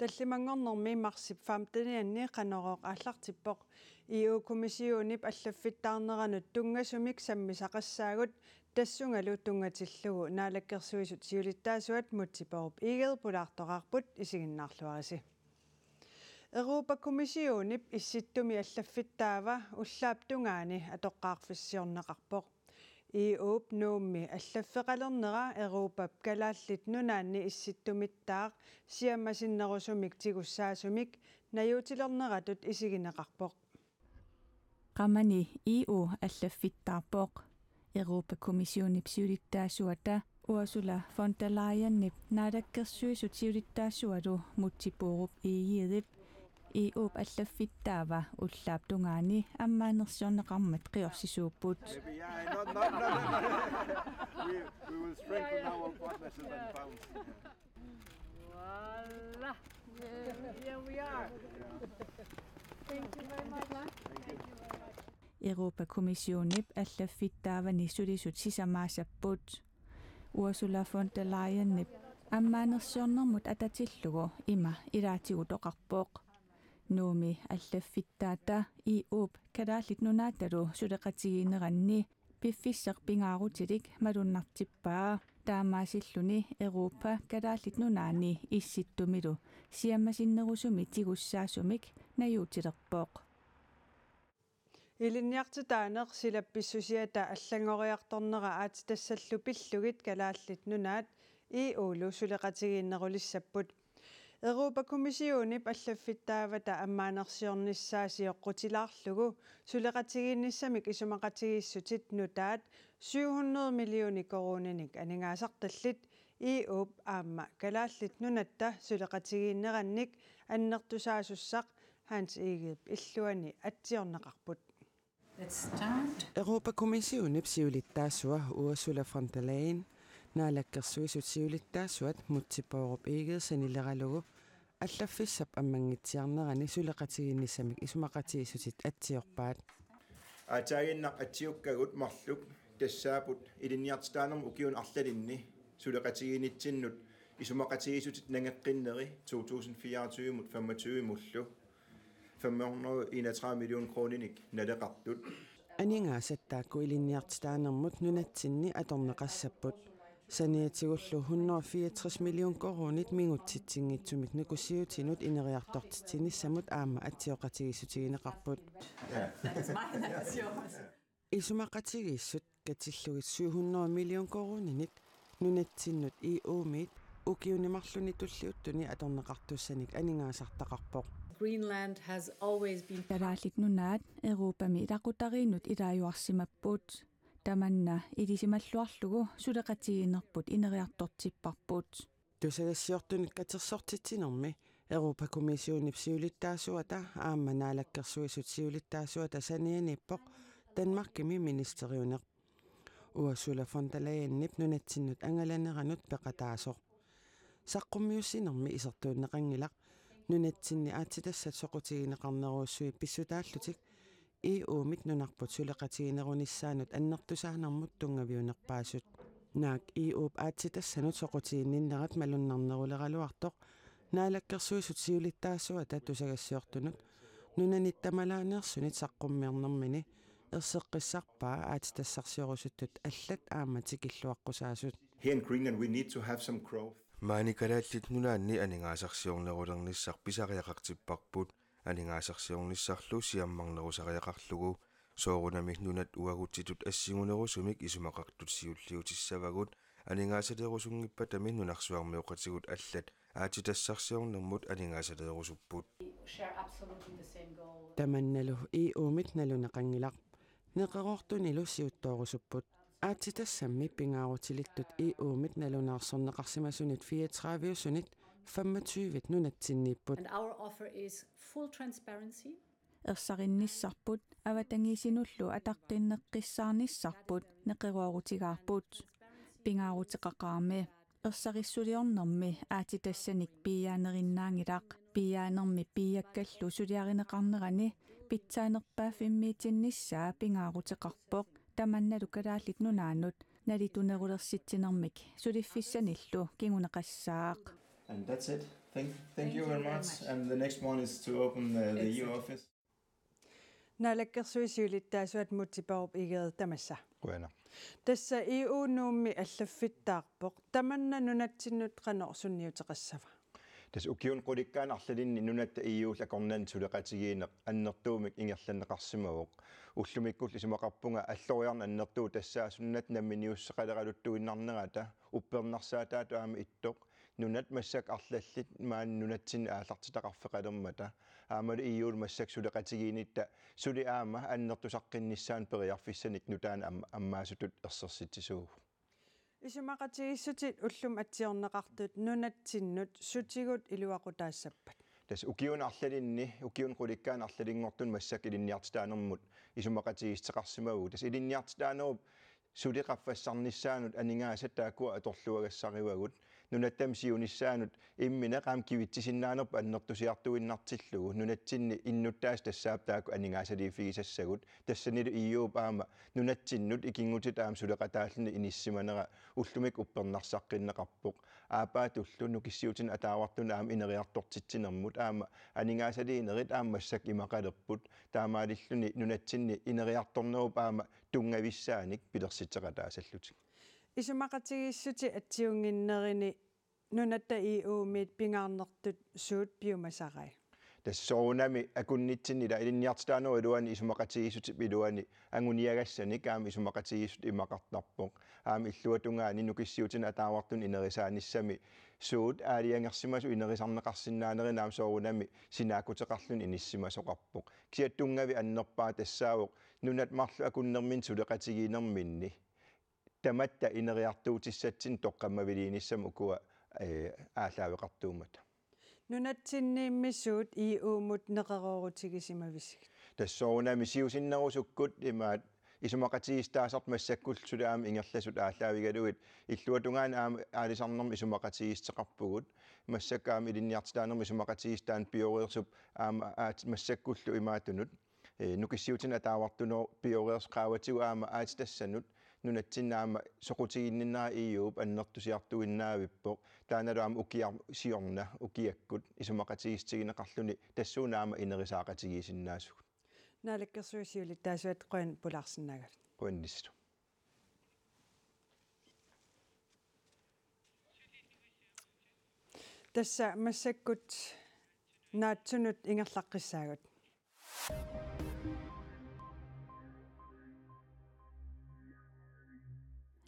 таллимангорнэрми марсип фамтанианни канороо ааллартиппоқ иу комиссиуннип аллаффиттаарнеранут тунгасумик самми сақассаагут тассунгалу тунгатиллугу наалаккерсуисут сиулиттаасуат мутсипоруп игел пулаартораарпут исигиннаарлуариси Европа комиссиуннип исситтуми аллаффиттаава уллаап тунгаани атоққаарфиссиорнеқарпоқ i åbnummi аллаффеқалернера Европап калааллит нунаанни исситтумиттаар сиаммасиннерусумик тигуссаасумик наюутилернератут исигинеқарпоқ qamani EU аллаффиттаарпоқ Европакомиссиони псиулиттаасуата Ursula von der Leyen nip nadakkersuisutiulittaasualu muttippuurup iigiidip i ob a llyffyd dafa o llab dwngani am mae'n nyrsion y gamet gai sŵbwt. Europa-kommissioni er llyffyd dafa nisod i sŵt sys am a bwt. Ursula von der Leyen nip am mae'n nyrsion mod adatillwgo yma i rati o dogarbog. нууми аллаффиттаата иуп кадаалит нунаатару сулеқатигиинеранни пиффиссақ пингаарутилик малуннартиппаа таамаасиллуни Европа кадаалит нунаани исситтумилу сиаммасиннерусуми тигуссаасумик наюутилерпооқ илинниарту таанеқ силапписсусиата аллангориарторнера аати тассаллупиллугит калааллит нунаат ии уулу сулеқатигииннерулиссаппут Европакомиссиони паллаффиттаавата аммаанерсиорниссаасиоққутилаарлугу сулеқатигиинниссамик исумақатигииссутит нутаат 700 миллиони коронаник анингаасарталлит иуп аама калааллит нунатта сулеқатигииннеранник аннертусаасуссақ ханс игип иллуани атсиорнеқарпут Европакомиссиони псиулиттаасуа уасула фронталейн наалаккерсуисутсиулиттаа суат мутсиппаруп иигерсанилералугу аллаффиссап аммангитсиарнерани сулеқатигиннисамик исумақатигисутит атсиорпаат атаагиннақ атсиуккагут марлук тассаапут илиниартаанерму укиун арлалинни сулеқатигинитсиннут исумақатигисутит нангеққиннери 2024 мут 25 муллу 531 миллион крониник налеқартут анингаасаттаакку илиниартаанермут нунатсинни аторнеқассаппут саниатигуллу 164 million koronit mingutsitsingitsumik nakusiutinut ineriartortitinnissamut aama atsioqatigissutiginiqarput isumaqatigiissut katillugit 700 million koroninit nunatsinnut iuumit ukiunimarlunitulliuttuni er atorneqartussanik aningaasartaqarpoq er Greenland has always been Darallit er nunaat Europa mi idaqutariinut ilaajuarsimappuut таманна илисималлуарлугу сулеқатигинерпут инериарторсиппарпут тусагассиортуник катерсортитсинерми Европа комиссионип сиулиттаасуата аама наалаккерсуисут сиулиттаасуата санииниппоқ Данмаркими министериунер уасула фонталаяннип нунатсиннут ангаланеранут пеқатаасоқ саққуммиуссинерми исертууннеқангилақ нунатсинни аатитассат соқутигинеқарнеруусуи писсутааллутик иуумик нунарпут сулеқатигинеруниссаанут аннэртусаанармут тунгавиунерпаасут наак иууп аатситассанут соқутиинниннерат малуннарнерулералуартоқ наалаккерсуисут сиулиттаассуа таттусагассиортунут нунаниттамалаанерсунит саққуммиарнэрмини ерсеққиссарпаа аатитассарсиорусуттут аллат ааматик иллуаққусаасут Here in Greenland we need to have some growth. Маани калааллит нунаанни анингаасарсиорнерулерниссар писариақартиппарпут анингаасерсиорнissaarlu сиаммарнерусариақарлугу соорунами нунат уагутитут ассигунерусумик исумақартут сиуллиутиссавагут анингаасалерусунгиппа тами нунарсуармиоқатигут аллат аатитассарсиорнэрмут анингаасалерусуппут таманналу и уумит налунеқангилар неқероортуни луссиуттоорусуппут аатитассамми пингаарутилиттут и уумит налунаарсорнеқарсимасунит 34 сунит 25 nunatsinniipput and our offer is full transparency ерсаринниссарпут аватангисинуллу атартиннеққиссаарниссарпут неқируарутигаарпут пингаарутеқақарми ерсариссулиорнэрми аати тассаник пиаанериннаангилақ пиаанерми пиаккаллу сулиаринеқарнерани питсаанерпаафиммиитинниссаа пингаарутеқарпоқ таманналу калааллит нунаанут налитунерулерситсинэрмик сулиффиссаниллу кигунеқассаақ and that's it. Thank, thank, you, very, much. And the next one is to open the, EU office. Näille syylittäisyät mutsi paup ikäältämässä. Kuena. Tässä EU-nummi ällöfit tarpok. Tämän nunnetsin nyt kanoksun niutakassava. Tässä ukiun kodikkaan ahtelin niin nunnet EU ja konnen sudakatsiin annottuumik ingäsen kassimuuk. Uslumikkuus lisimä kappunga ällöjan øh, annottuu tässä sunnet nemmin juussa kaderaduttuin annerata. Uppernassa er tätä tuohon ittuk. нунат массак арлаллит маан нунатсин аалартитақарфеқалермата аамали июул массак сулеқатигиинитта сули аама аннертусаққиннссаан периарфиссаник нутаан аммаасутут ерсерситсисуугу исимақатигиссутит уллум атсиорнеқартут нунатсиннут сутигут илуақутаассаппат тас укиун арлалинни укиун куликкаан арлалингортун массак илинниартитаанермут исумақатигиссеқарсимагу тас илинниартитаанеру сулеқаффассарниссаанут анингаасаттаакуа аторлуагассаривагут нунаттамсиунissaанут имминеқам кивитсисиннаанерпа аннертусиартуиннартиллугу нунатсинни иннуттаас тассааптааку анигаасалиифигисассагут тассанилу ииуп аама нунатсиннут икингути таам сулеқатааллини иниссиманера уллумик уппернарсаққиннеқарпоқ аапаат уллу нукиссиутин атаавартуна аама инериартортитсинермут аама анигаасалиинерит ааммассак имақалерпут таамаалиллуни нунатсинни инериарторнеруп аама тунгависсааник пилерситеқатаасаллутик исумақатигиссути атсиунгиннерини нунатта иуумит пингаарнертут суут пиумасарай тассоорунами акуннитсинила илинниартаанери илуани исумақатигиссути пилуани ангуниагассаник аами исумақатигиссут имақартарпоқ аами иллуатунгаани нукиссиутина атаавартун инерисааниссами суут аалиангерсимасу инерисарнеқарсинаанери наам соорунами синаакутеқарлун иниссимасоқарпоқ киаттунгави аннерпаа тассаавоқ нунат марлу акуннермин сулеқатигиинерминни таматта инериартуутиссатсин тоққаммавилииниссам укуа э, аалаавеқартуумата нунатсиннииммисуут иууумут неқароорутигисимависиг тассоорунами сиусиннерусуккут имаат исумақатигистаасарт массаккул сулаами ингерласут аалаавигалуит иллуатунгаан э, аама аалисарнерми исумақатигистеқарпугут массаккаами илинниартилаанерми исумақатигистаан пиориерсуп аама аат массаккуллу имаатунут нукиссиутин атаавартуноо пиориерсқааватигу аама аат тассанут нунатсинаама соқутигиннинаа ииуп аннертусиартуиннаавиппо тааналуама укиар сиорна укиаккут исумақатигистигинеқарлуни тассуунаама инерисаақатигиисиннаасугут наалаккерсуусиули таасуат қуан пулаарсинаагав қуаннисту тасса массаккут наатсунут ингерлаққиссаагут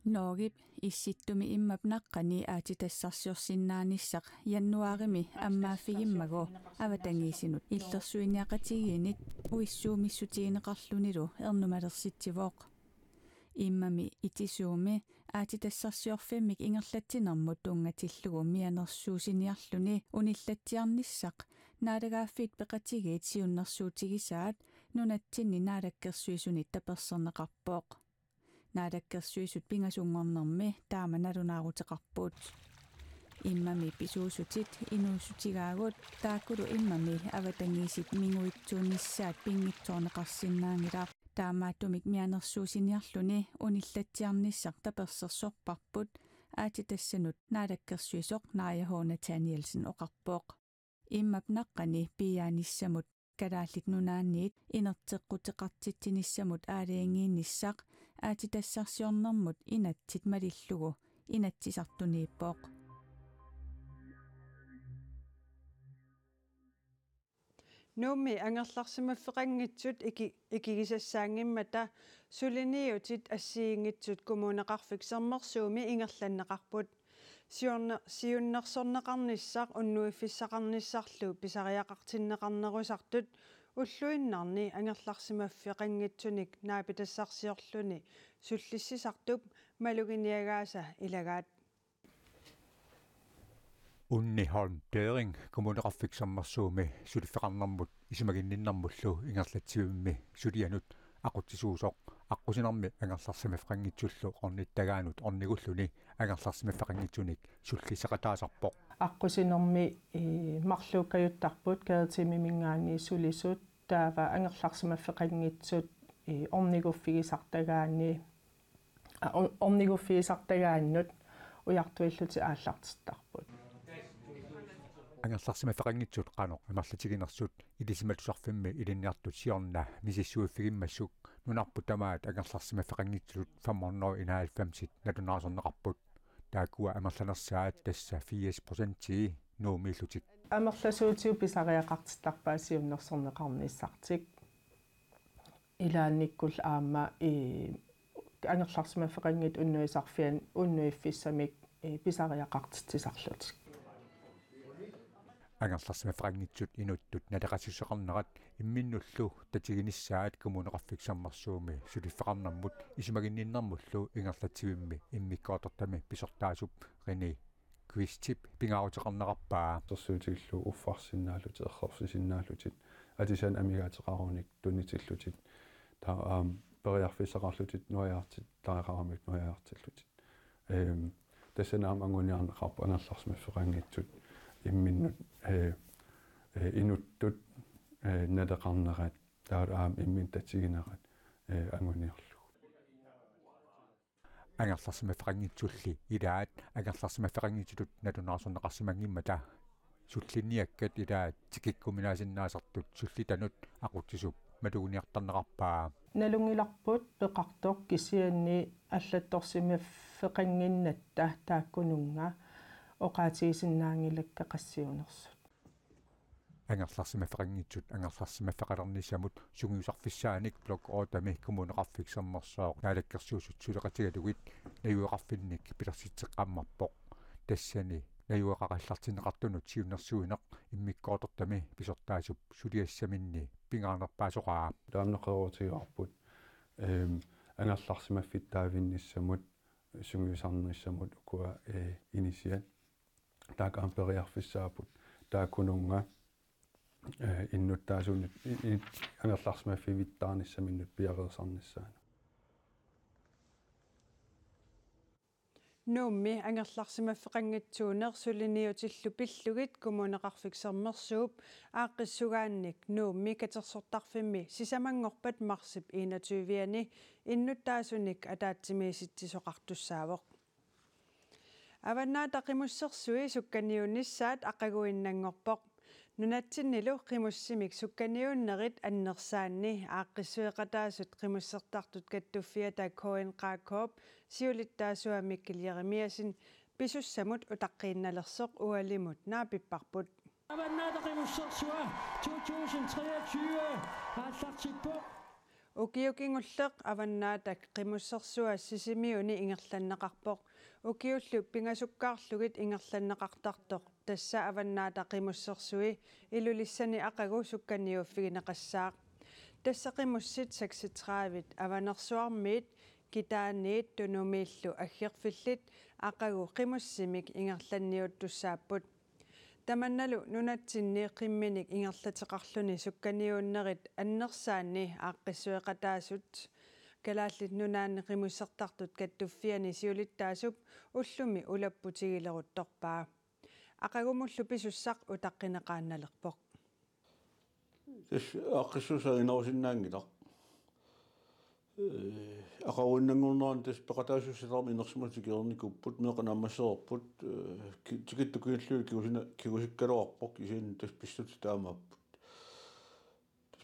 Nogib isittumi immab nakkani aati tassarsiorsinnaanissaq jannuarimi amma fiimmago avatangiisinut illersuiniaqatigiinit uissuumissutiineqarlunilu ernumalersitsivoq immami itisuumi aati tassarsiorfimmik ingerlatsinermut tungatillugu mianersuusiniarluni unillatsiarnissaq naalagaaffit peqatigiit siunnersuutigisaat nunatsinni naalakkersuisunit tapersernaqarpooq naalakkersuisut pingasunngornermi taamanalunaaruteqarpuut иммами писуусутит инуусутигаагут тааккулу иммами аватангиисит мигуитсуунissaат пингитсоорнеқарсиннаангилаа таамааттумик мианерсуусиниарлуни униллатсиарниссар таперсерсорпарпут аати тассанут наалаккерсуисоқ нааяхоуна таниэлсен оқарпооқ иммап наққани пиааниссамут калааллит нунаанниит инертеққутеқартитсиниссамут аалиангиинниссақ аатитассарсиорнэрмут инатсит малиллугу инатсисартунииппооқ нуумми ангерларсимаффеқангитсут ики икигисассаангиммата сулиниутит ассиингитсут кумунеқарфиксермерсууми ингерланнеқарпут сиорна сиуннерсорнеқарниссақ уннуиффиссақарниссарлу писариақартиннеқарнерусартут уллуиннарни ангерларсимаффеқангитсуник наапитассарсиорлуни суллиссисартуп малугиниагааса илагаат Unniholm Dering kommunerafik sammarsuumi sulifferarnarmut isumagинниннармуллу ингерлатсивимми сулианут акутсисуусоо аққусинарми ангалларсимаффақангитсуллу орниттагаанут орнигуллуни ангалларсимаффақангитсуник суллисеқатаасарпоқ аққусинэрми э, марлууккайуттарпут каатими мингаани сулисут таава ангерларсимаффеқангитсут э, орнигуффигисартагаани орнигуффигисартагааннут уяртуиллути ааллартиттарпут ангерларсимаффеқангитсут қанор имарлатигинерсут илисиматусарфимми илинниартут сиорна мисиссуиффигиммассук нунарпу тамаат ангерларсимаффеқангитсут 595 натунаарсорнеқарпут таакуа амерланерсаат тасса 80% нуумииллутик амерласуутиу писариақартилларпаа сиуннерсернеқарниссартик илаанниккул аама и э, анерларсимаффеқангит уннуисарфиан уннуиффиссамик э, писариақартитсисарлутик ангалларсами франгитсут инуттут налеқасиссоқарнерат имминнуллу татигиниссаат кумунеқарфиксармарсууми сулиффақарнармут исимагинниннармуллу ингерлатсивимми иммиккоортортами писортаасуп рини квистип пингаутеқарнерарпаа торсуутиглу уффарсиннаалут эққарсисиннаалутит атисан амигаатеқаруник туннитиллутит таа аам периарфисақарлутит нуаяртит тариқарамик нуаяртиллутит эм тэсэнаам ангуниарнеқарпу аналларсми ферангитсут имминнут э инуттут э, э налеқарнерат таал аам иммин татсигинерат э ангуниарлуг ангерларсима ферангитсулли илаат ангерларсима ферангитсулут налунаарсунеқарсимангимма таа суллинниаккат илаат тикиккуминаасиннаасартут сулли танут ақутсисуп малугуниартарнеқарпаа налунгиларпут пеқартоқ кисианни аллатторсими феқангиннатта тааккунунга оқаатигисиннаангилакка qassiunersut ангерларсимаффеқангитсут ангерларсимаффеқалернисамут сугиусарфиссааник блок оотами коммунеқарфиксэрнэрсаақ таалаккерсуусут сулеқатигалугит наюеқарфинник пилерситсеққаммарпоқ тассани наюеқараллартинеқартунут сиунерсуинеқ иммиккоортортами писортаасуп сулиассаминни пингаарнерпаасоқаа таамнеқэрутигаарпут эм ангерларсимаффиттаавинниссамут сугиусарнериссамут укуа э инисиат таакаампериарфиссаапут таакунунга иннуттаасуунит анерларсма фивиттаарниссаминнут пиареерсарниссаана нуумми ангерларсима феқангатсуунер сулиниутиллу пиллугит кумунеқарфик сермерсууп ааққиссугаанник нуумми катерсортарфимми сисамангорпат марсип 21 виани иннуттаасуник атаатсимииситсисоқартуссаавоқ аваннаа такимуссерсуи сукканиуннissaат ақагуиннангорпоқ нунатсиннилу қимуссимик сукканиуннерит аннерсаанни ааққиссуеқатаасут қимуссертартут каттуффиа таккоин қааккооп сиулиттаасуамик килиеремиасин писуссамут утаққиинналерсоқ уалимут наапиппарпут аваннаа такимуссерсуа 2023 ааллартит по Укиукингуллеқ аваннаатак қимуссерсуа сисимиуни ингерланнеқарпоқ укиуллу пингасуккаарлугит ингерланнеқартартоқ тасса аваннаата қимуссерсуи илулиссани ақагу сукканиуффигинеқассаақ тассақимуссит 36-вит аванерсуармиит китааниит тунумииллу аггерфиллит ақагу қимуссимик ингерланниуттусааппут таманналу нунатсинни қимминик ингерлатеқарлуни сукканиууннерит аннерсаанни ааққиссуеқатаасут калааллит нунааннеқимуссертартут каттуффиани сиулиттаасуп уллуми улаппутигилерутторпаа ақагумуллу писуссақ утаққинеқаанналерпоқ тис аққиссусаа инерусиннаангилар э, ақауиннангурнеран тис тоқатаасуссиларми инерсиматикиерникуппут меқанаммассерпут э, тикиттукииллуи кигусина кигусиккалуарпоқ исиин тас писсути таамааппут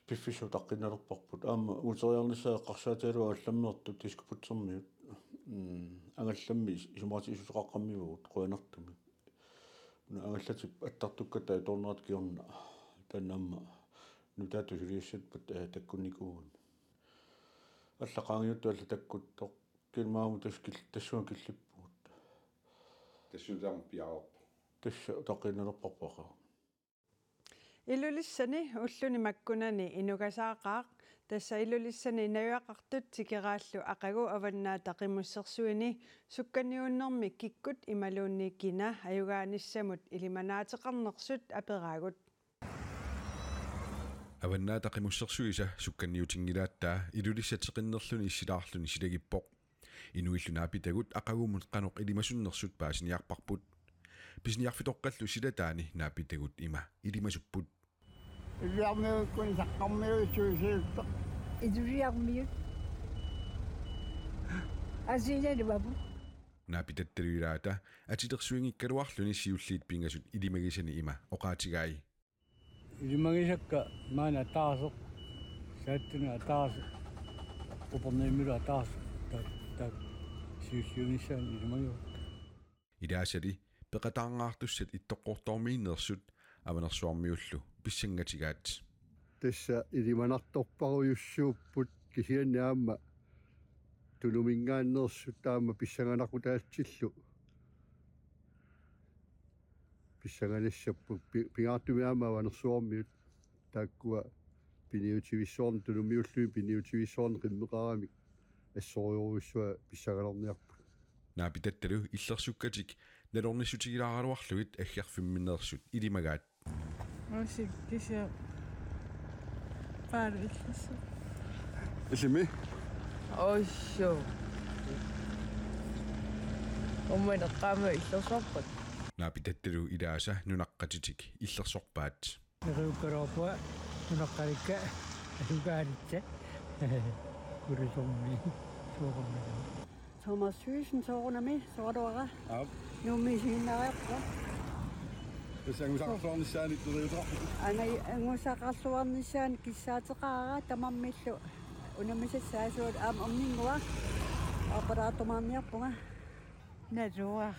пиффису таққиннерпарпут аама улсериарнissaа қарсаатаалуа алламнерту тискупутсэрмиут ангалламми исумаати исусоқаққаммивуут қуанартуми уна ангаллатип аттартукката торнерат киорна таннаама нутату сулиассатпут э, таккуникуугами аллақаангиутту алла таккуттоқ килмааму таскил тассуа киллиппугут тассуутаам пиаарпу тасса таққиннерпарпақаа Ilulissani ulluni makkunani inugasaaqaaq tassa ilulissani najuaqartut tikeraallu aqagu avannaa taqimussersuini sukkanniunnermi kikkut imaluunni kina ajugaanissamut ilimanaatiqarnersut aperaagut аваннаа такимуссерсуиса сукканниутингилааттаа илулиссатеқиннерлүни иссилаарлүни силагиппоқ инуиллунаапитагут ақагумут қанеқ илимасуннерсут паасиниарпарпут писниарфитоққаллу силатаани наапитагут има илимасуппут الجامعة يكون تقمي وتوسيط الجامعة أزينا البابو напитатталуилаата атитэрсуинги калуарлуни сиуллиит пингасут илимагисани има оqaатигаи илимагисакка маана таасо сааттуна таасо попомнемира таасо так так сиуллиунисаан илимагиу илаасали пеqataarngаарtuссат иттоққортормииннерсут аванерсуармиуллу писсангатигаат тасса илиманарторпаруйуссуугпут кисианнаама тунумингааннерсу таама писсанганарку таатсиллу писсанганассаппу пигаартумиаама ti тааккуа ar o allwyd eich eich ffyn mynd ar иллерсуккатик Iddi аггиарфимминерсут gael. Ошиг кишэ пар ихсэн. Элими? Ошо. Оммена кама иллерсоорпат. Наапи татталу илааса нунаққатитик иллерсорпаат. Неруугароопуа нунаққаликка алугаанитса. Курисомми. Сорумми. Томас Сүйшин соорунами соорууга. Аа. Нуми синнариарпа. сангусарфаарнissaаниттериутарпу ангай ангусақарсуарнissaан киссаатеқараа тамаммиллу унаммисассаасуут аама омнингуа аппараатумаамиарпунга налуа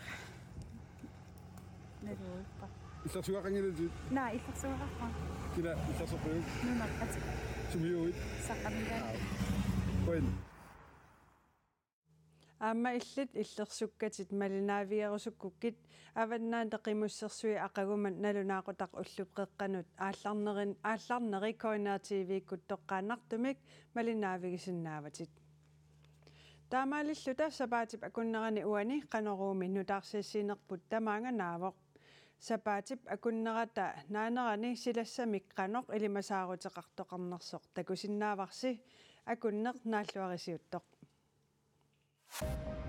налууппа иллэрсуақангилату наа иллэрсуақарпа кила иллэрсорпуг нунаққат сумиуит саққамилаа коин аама иллит иллерсуккатит малинаавиерусуккуккит аваннаан текимуссерсуи акагумат налунаақутақ уллупқеққанут аалларнерин аалларнери коинативииккут тоққаанартумик малинаавигисиннааватит таамаалиллута сапаатип акуннерани уани канарууми нутаарсиссинерпут тамаанганаавоқ сапаатип акуннерата наанерани силассамик канақ илимасаарутеқартоқарнерсоқ такусиннааварси акуннер нааллуарисиуттоқ you